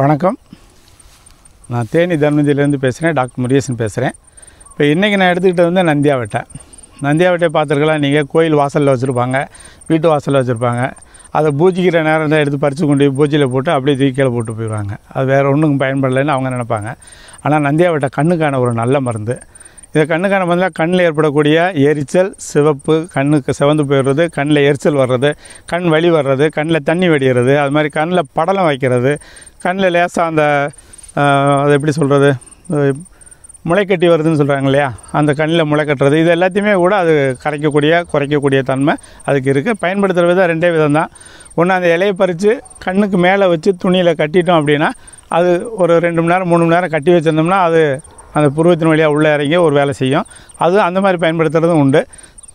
வணக்கம் நான் தேனி தர்மஞ்சிலேருந்து பேசுகிறேன் டாக்டர் முருகேசன் பேசுகிறேன் இப்போ இன்றைக்கி நான் எடுத்துக்கிட்டது வந்து நந்தியாவட்டை நந்தியாவட்டை பார்த்துருக்கலாம் நீங்கள் கோயில் வாசலில் வச்சுருப்பாங்க வீட்டு வாசலில் வச்சுருப்பாங்க அதை பூஜிக்கிற நேரம் தான் எடுத்து பறித்து கொண்டு போய் பூஜையில் போட்டு அப்படியே தூக்கியில் போட்டு போயிடுவாங்க அது வேறு ஒன்றுக்கும் பயன்படலைன்னு அவங்க நினைப்பாங்க ஆனால் நந்தியாவட்டை கண்ணுக்கான ஒரு நல்ல மருந்து இதை கண்ணுக்கான பதிலாக கண்ணில் ஏற்படக்கூடிய எரிச்சல் சிவப்பு கண்ணுக்கு சிவந்து போயிடுறது கண்ணில் எரிச்சல் வர்றது கண் வலி வர்றது கண்ணில் தண்ணி வெடிகிறது அது மாதிரி கண்ணில் படலம் வைக்கிறது கண்ணில் லேசாக அந்த அது எப்படி சொல்கிறது முளைக்கட்டி வருதுன்னு சொல்கிறாங்க இல்லையா அந்த கண்ணில் முளை கட்டுறது இது எல்லாத்தையுமே கூட அது கரைக்கக்கூடிய குறைக்கக்கூடிய தன்மை அதுக்கு இருக்குது பயன்படுத்துகிற விதம் ரெண்டே விதம் தான் ஒன்று அந்த இலையை பறித்து கண்ணுக்கு மேலே வச்சு துணியில் கட்டிட்டோம் அப்படின்னா அது ஒரு ரெண்டு மணி நேரம் மூணு மணி நேரம் கட்டி வச்சுருந்தோம்னா அது அந்த புருவத்தின் வழியாக உள்ளே இறங்கி ஒரு வேலை செய்யும் அது அந்த மாதிரி பயன்படுத்துகிறதும் உண்டு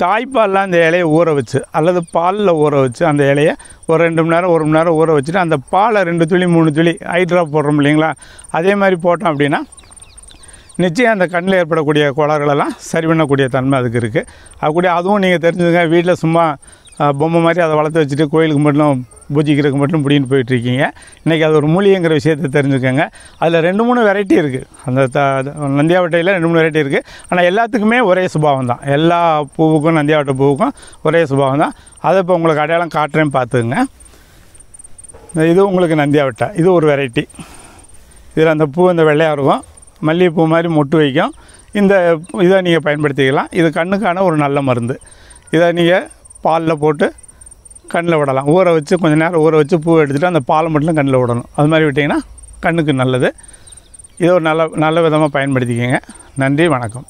தாய்ப்பாலில் அந்த இலையை ஊற வச்சு அல்லது பாலில் ஊற வச்சு அந்த இலையை ஒரு ரெண்டு மணி நேரம் ஒரு மணி நேரம் ஊற வச்சுட்டு அந்த பாலை ரெண்டு துளி மூணு துளி ஹைட்ராப் போடுறோம் இல்லைங்களா அதே மாதிரி போட்டோம் அப்படின்னா நிச்சயம் அந்த கண்ணில் ஏற்படக்கூடிய கோளாறுகளெல்லாம் சரி பண்ணக்கூடிய தன்மை அதுக்கு இருக்குது அது கூட அதுவும் நீங்கள் தெரிஞ்சுங்க வீட்டில் சும்மா பொம்மை மாதிரி அதை வளர்த்து வச்சுட்டு கோயிலுக்கு மட்டும் பூஜைக்கிறதுக்கு மட்டும் பிடின்னு போயிட்டுருக்கீங்க இன்றைக்கி அது ஒரு மூலிகைங்கிற விஷயத்தை தெரிஞ்சுக்கோங்க அதில் ரெண்டு மூணு வெரைட்டி இருக்குது அந்த த நந்தியாவட்டையில் ரெண்டு மூணு வெரைட்டி இருக்குது ஆனால் எல்லாத்துக்குமே ஒரே சுபாவம் தான் எல்லா பூவுக்கும் நந்தியாவட்டை பூவுக்கும் ஒரே சுபாவம் தான் அதை இப்போ உங்களுக்கு அடையாளம் காட்டுறேன்னு பார்த்துக்குங்க இது உங்களுக்கு நந்தியாவட்டை இது ஒரு வெரைட்டி இதில் அந்த பூ இந்த வெள்ளையாக இருக்கும் மல்லிகைப்பூ மாதிரி மொட்டு வைக்கும் இந்த இதை நீங்கள் பயன்படுத்திக்கலாம் இது கண்ணுக்கான ஒரு நல்ல மருந்து இதை நீங்கள் பாலில் போட்டு கண்ணில் விடலாம் ஊற வச்சு கொஞ்சம் நேரம் ஊற வச்சு பூ எடுத்துகிட்டு அந்த பாலை மட்டும் கண்ணில் விடணும் அது மாதிரி விட்டிங்கன்னா கண்ணுக்கு நல்லது இதை ஒரு நல்ல நல்ல விதமாக பயன்படுத்திக்கோங்க நன்றி வணக்கம்